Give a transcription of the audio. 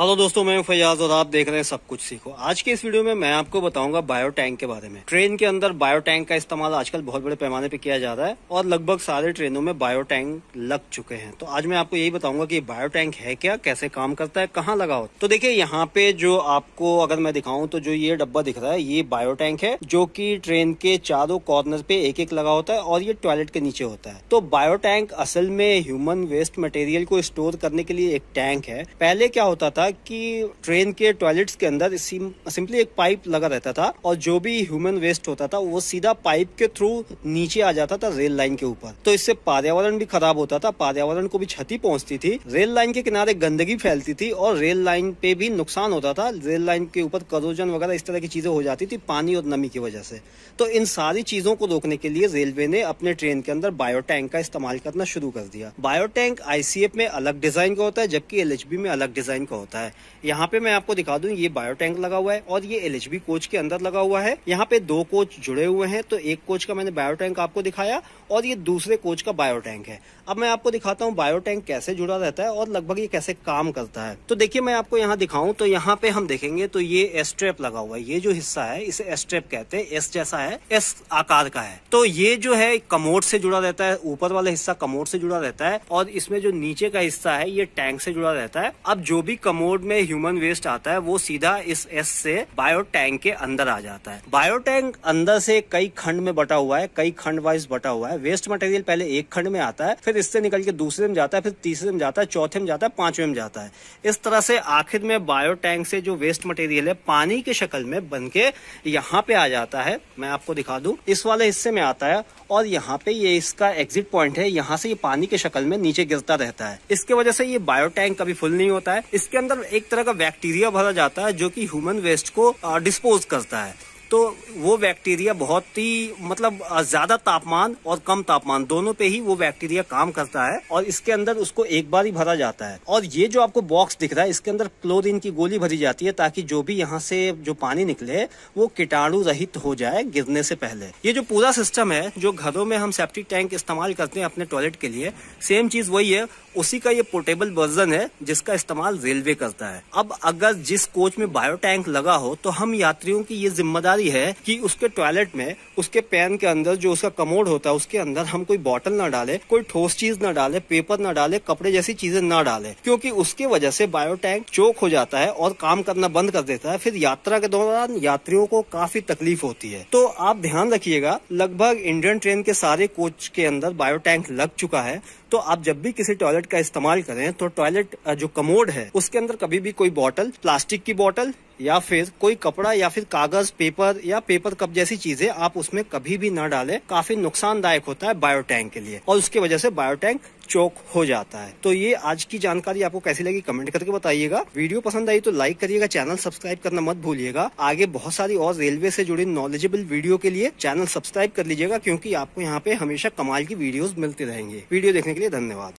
hello दोस्तों मैं फैयाज और आप देख रहे हैं सब कुछ सीखो आज के इस वीडियो में मैं आपको बताऊंगा बायो टैंक के बारे में ट्रेन के अंदर बायो टैंक का इस्तेमाल आजकल बहुत बड़े पैमाने पे किया जा रहा है और लगभग सारे ट्रेनों में बायो टैंक लग चुके हैं तो आज मैं आपको यही बताऊंगा की बायो टैंक है क्या कैसे काम करता है कहाँ लगाओ तो देखिये यहाँ पे जो आपको अगर मैं दिखाऊं तो जो ये डब्बा दिख रहा है ये बायो टैंक है जो की ट्रेन के चारों कॉर्नर पे एक एक लगा होता है और ये टॉयलेट के नीचे होता है तो बायो टैंक असल में ह्यूमन वेस्ट मटेरियल को स्टोर करने के लिए एक टैंक है पहले क्या होता था था कि ट्रेन के टॉयलेट्स के अंदर सिंपली एक पाइप लगा रहता था और जो भी ह्यूमन वेस्ट होता था वो सीधा पाइप के थ्रू नीचे आ जाता था रेल लाइन के ऊपर तो इससे पर्यावरण भी खराब होता था पर्यावरण को भी क्षति पहुंचती थी रेल लाइन के किनारे गंदगी फैलती थी और रेल लाइन पे भी नुकसान होता था रेल लाइन के ऊपर करोजन वगैरह इस तरह की चीजें हो जाती थी पानी और नमी की वजह से तो इन सारी चीजों को रोकने के लिए रेलवे ने अपने ट्रेन के अंदर बायो टैंक का इस्तेमाल करना शुरू कर दिया बायो टैंक आईसीएफ में अलग डिजाइन का होता है जबकि एलएचबी में अलग डिजाइन का होता है जाता है यहाँ पे मैं आपको दिखा दूं ये बायो टैंक लगा हुआ है और ये एल कोच के अंदर लगा हुआ है यहाँ पे दो कोच जुड़े हुए हैं तो एक कोच का मैंने बायो टैंक आपको दिखाया और ये दूसरे कोच का बायो टैंक है अब मैं आपको दिखाता हूँ बायो टैंक कैसे जुड़ा रहता है और लगभग ये कैसे काम करता है तो देखिये मैं आपको यहाँ दिखाऊं तो यहाँ पे हम देखेंगे तो ये एस्ट्रेप लगा हुआ है ये जो हिस्सा है इसे एस्ट्रेप कहते हैं एस जैसा है एस आकार का है तो ये जो है कमोड से जुड़ा रहता है ऊपर वाला हिस्सा कमोड से जुड़ा रहता है और इसमें जो नीचे का हिस्सा है ये टैंक से जुड़ा रहता है अब जो भी कमोड मोड में ह्यूमन वेस्ट आता है वो सीधा इस एस से बायो टैंक के अंदर आ जाता है बायो टैंक अंदर से कई खंड में बटा हुआ है कई खंड वाइज बटा हुआ है वेस्ट मटेरियल पहले एक खंड में आता है फिर इससे निकल के दूसरे में जाता है फिर तीसरे में जाता है चौथे में जाता है पांचवे में जाता है इस तरह से आखिर में बायो टैंक से जो वेस्ट मटेरियल है पानी की शक्ल में बन के यहाँ पे आ जाता है मैं आपको दिखा दू इस वाले हिस्से में आता है और यहाँ पे ये इसका एग्जिट पॉइंट है यहाँ से ये पानी के शक्ल में नीचे गिरता रहता है इसके वजह से ये बायोटैंक कभी फुल नहीं होता है इसके अंदर एक तरह का बैक्टीरिया भरा जाता है जो की ह्यूमन वेस्ट को डिस्पोज करता है तो वो बैक्टीरिया बहुत ही मतलब ज्यादा तापमान और कम तापमान दोनों पे ही वो बैक्टीरिया काम करता है और इसके अंदर उसको एक बार ही भरा जाता है और ये जो आपको बॉक्स दिख रहा है इसके अंदर क्लोरीन की गोली भरी जाती है ताकि जो भी यहाँ से जो पानी निकले वो कीटाणु रहित हो जाए गिरने से पहले ये जो पूरा सिस्टम है जो घरों में हम सेप्टिक टैंक इस्तेमाल करते हैं अपने टॉयलेट के लिए सेम चीज वही है उसी का ये पोर्टेबल वर्जन है जिसका इस्तेमाल रेलवे करता है अब अगर जिस कोच में बायो टैंक लगा हो तो हम यात्रियों की ये जिम्मेदारी जिम्मेदारी है कि उसके टॉयलेट में उसके पैन के अंदर जो उसका कमोड होता है उसके अंदर हम कोई बॉटल ना डाले कोई ठोस चीज ना डाले पेपर ना डाले कपड़े जैसी चीजें ना डाले क्योंकि उसके वजह से बायोटैंक चोक हो जाता है और काम करना बंद कर देता है फिर यात्रा के दौरान यात्रियों को काफी तकलीफ होती है तो आप ध्यान रखिएगा लगभग इंडियन ट्रेन के सारे कोच के अंदर बायोटैंक लग चुका है तो आप जब भी किसी टॉयलेट का इस्तेमाल करें तो टॉयलेट जो कमोड है उसके अंदर कभी भी कोई बॉटल प्लास्टिक की बॉटल या फिर कोई कपड़ा या फिर कागज पेपर या पेपर कप जैसी चीजें आप उसमें कभी भी ना डालें काफी नुकसानदायक होता है बायोटैंक के लिए और उसकी वजह से बायोटैंक चौक हो जाता है तो ये आज की जानकारी आपको कैसी लगी कमेंट करके बताइएगा वीडियो पसंद आई तो लाइक करिएगा चैनल सब्सक्राइब करना मत भूलिएगा आगे बहुत सारी और रेलवे से जुड़ी नॉलेजेबल वीडियो के लिए चैनल सब्सक्राइब कर लीजिएगा क्योंकि आपको यहाँ पे हमेशा कमाल की वीडियोस मिलती रहेंगे वीडियो देखने के लिए धन्यवाद